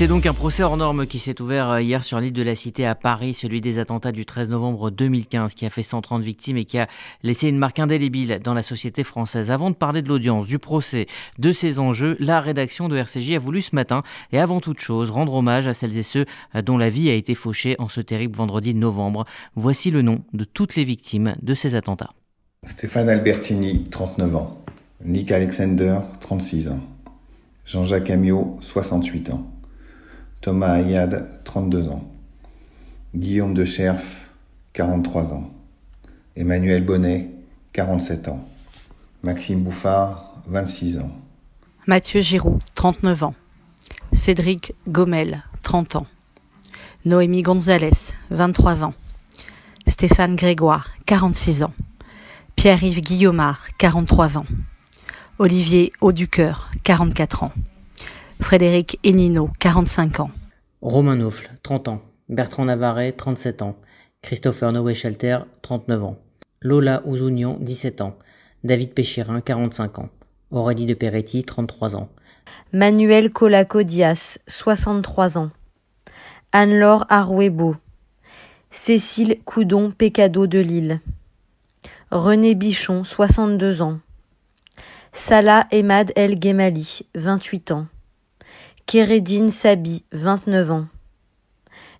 C'est donc un procès hors normes qui s'est ouvert euh, hier sur l'île de la Cité à Paris, celui des attentats du 13 novembre 2015 qui a fait 130 victimes et qui a laissé une marque indélébile dans la société française. Avant de parler de l'audience, du procès, de ses enjeux, la rédaction de RCJ a voulu ce matin et avant toute chose rendre hommage à celles et ceux euh, dont la vie a été fauchée en ce terrible vendredi de novembre. Voici le nom de toutes les victimes de ces attentats. Stéphane Albertini, 39 ans. Nick Alexander, 36 ans. Jean-Jacques Amiot, 68 ans. Thomas Ayad, 32 ans. Guillaume de Cherf, 43 ans. Emmanuel Bonnet, 47 ans. Maxime Bouffard, 26 ans. Mathieu Giroud, 39 ans. Cédric Gomel, 30 ans. Noémie Gonzalez, 23 ans. Stéphane Grégoire, 46 ans. Pierre-Yves Guillaumard, 43 ans. Olivier Auducœur, 44 ans. Frédéric Enino, 45 ans. Romain Noufle 30 ans. Bertrand Navarre 37 ans. Christopher Noé-Schalter, 39 ans. Lola Ouzounian, 17 ans. David Péchérin 45 ans. Aurélie de Peretti, 33 ans. Manuel Colaco Dias, 63 ans. Anne-Laure Arwebo. Cécile Coudon Pécado de Lille. René Bichon, 62 ans. Salah Emad El Gemali, 28 ans. Keredine Sabi, 29 ans.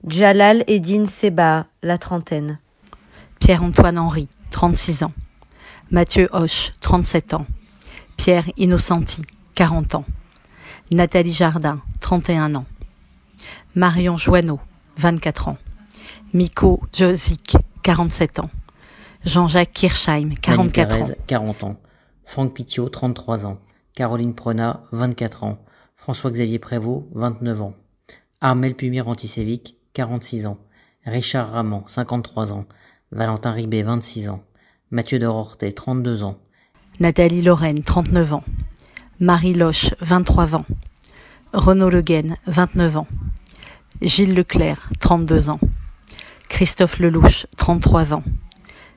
Jalal Edine Seba, la trentaine. Pierre-Antoine Henry, 36 ans. Mathieu Hoche, 37 ans. Pierre Innocenti, 40 ans. Nathalie Jardin, 31 ans. Marion Joanneau, 24 ans. Miko Josic, 47 ans. Jean-Jacques Kirchheim, 44 ans. Franck Pitiot, 33 ans. Caroline Prona, 24 ans. François-Xavier Prévost, 29 ans. Armel pumier Antisévic, 46 ans. Richard Ramon, 53 ans. Valentin Ribé, 26 ans. Mathieu Dororté, 32 ans. Nathalie Lorraine, 39 ans. Marie Loche, 23 ans. Renaud Le 29 ans. Gilles Leclerc, 32 ans. Christophe Lelouch, 33 ans.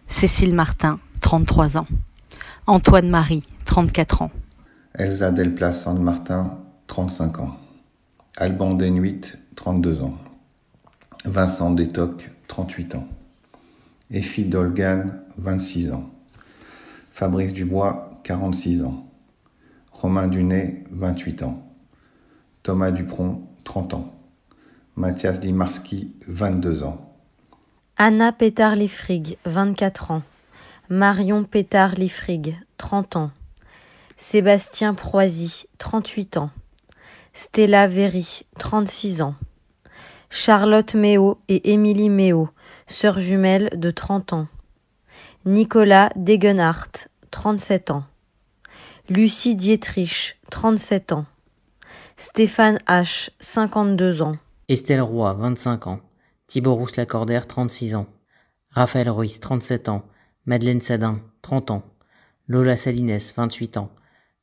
Cécile Martin, 33 ans. Antoine Marie, 34 ans. Elsa Delplace, Martin, 35 ans. Alban Denuit 32 ans. Vincent Détoc, 38 ans. Effie Dolgan, 26 ans. Fabrice Dubois, 46 ans. Romain Dunet, 28 ans. Thomas Dupron, 30 ans. Mathias Dimarski, 22 ans. Anna Pétard-Lifrig, 24 ans. Marion Pétard-Lifrig, 30 ans. Sébastien Proisy, 38 ans. Stella Véry, 36 ans. Charlotte Méo et Émilie Méo, sœurs jumelles de 30 ans. Nicolas Degenhardt, 37 ans. Lucie Dietrich, 37 ans. Stéphane H, 52 ans. Estelle Roy, 25 ans. Thibaut Rousse-Lacordaire, 36 ans. Raphaël Ruiz, 37 ans. Madeleine Sadin, 30 ans. Lola Salines, 28 ans.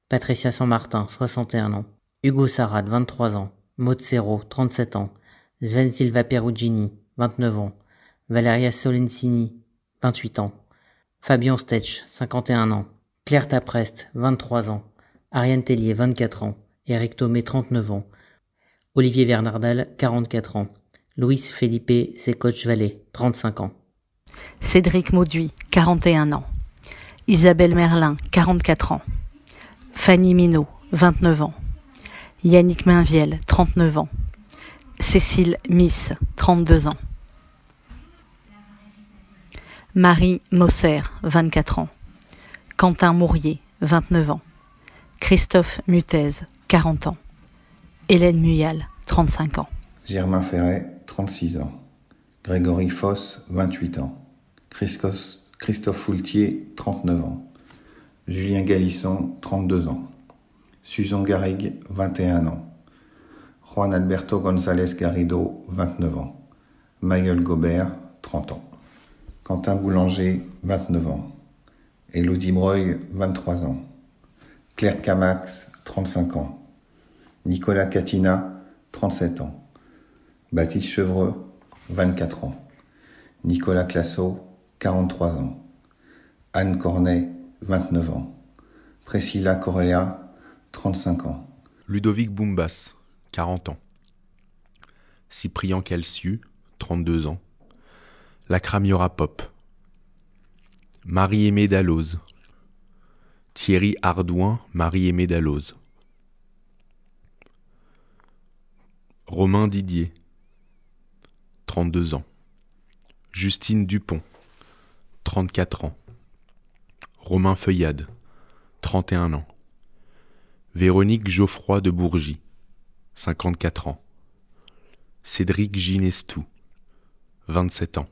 Patricia Saint-Martin, 61 ans. Hugo Sarad, 23 ans, Mozero 37 ans, Sven Silva Perugini, 29 ans, Valeria Solensini, 28 ans, Fabien Stech, 51 ans, Claire Taprest, 23 ans, Ariane Tellier, 24 ans, Eric Thomé, 39 ans, Olivier Bernardal, 44 ans, louis Felipe secoche Vallée, 35 ans. Cédric Mauduit, 41 ans, Isabelle Merlin, 44 ans, Fanny Minot, 29 ans, Yannick Mainviel, 39 ans. Cécile Miss, 32 ans. Marie Mosser, 24 ans. Quentin Mourier, 29 ans. Christophe Mutez, 40 ans. Hélène Muyal, 35 ans. Germain Ferret, 36 ans. Grégory Foss, 28 ans. Christophe Foultier, 39 ans. Julien Galisson, 32 ans. Susan Garrigue, 21 ans. Juan Alberto González Garrido, 29 ans. Mayol Gobert, 30 ans. Quentin Boulanger, 29 ans. Elodie Breuil, 23 ans. Claire Camax, 35 ans. Nicolas Catina, 37 ans. Baptiste Chevreux, 24 ans. Nicolas Classo, 43 ans. Anne Cornet, 29 ans. Priscilla Correa, 35 ans. Ludovic Boumbas, 40 ans. Cyprien Calciu, 32 ans. Lacramiora Pop. Marie-Aimée Dalloz. Thierry Ardouin, Marie-Aimée Dalloz. Romain Didier, 32 ans. Justine Dupont, 34 ans. Romain Feuillade, 31 ans. Véronique Geoffroy de Bourgie, 54 ans. Cédric Ginestou, 27 ans.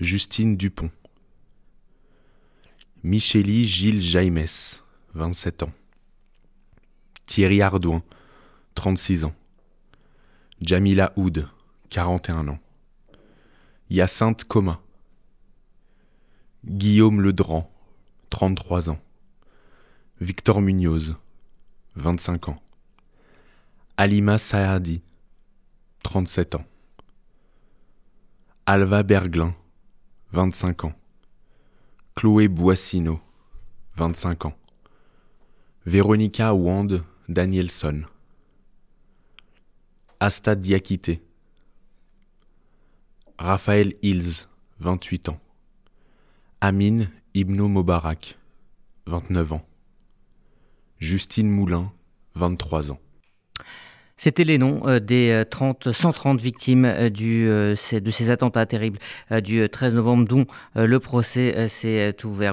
Justine Dupont. Michélie Gilles Jaimes, 27 ans. Thierry Ardouin, 36 ans. Jamila Oud, 41 ans. Hyacinthe Coma. Guillaume Ledran, 33 ans. Victor Munoz, 25 ans. Alima Saadi, 37 ans. Alva Berglin, 25 ans. Chloé Boissino, 25 ans. Véronica Wand Danielson. Asta Diakité. Raphaël Hills, 28 ans. Amine Ibno Mobarak, 29 ans. Justine Moulin, 23 ans. C'était les noms euh, des 130 euh, victimes euh, de ces attentats terribles du 13 novembre, dont le procès s'est ouvert.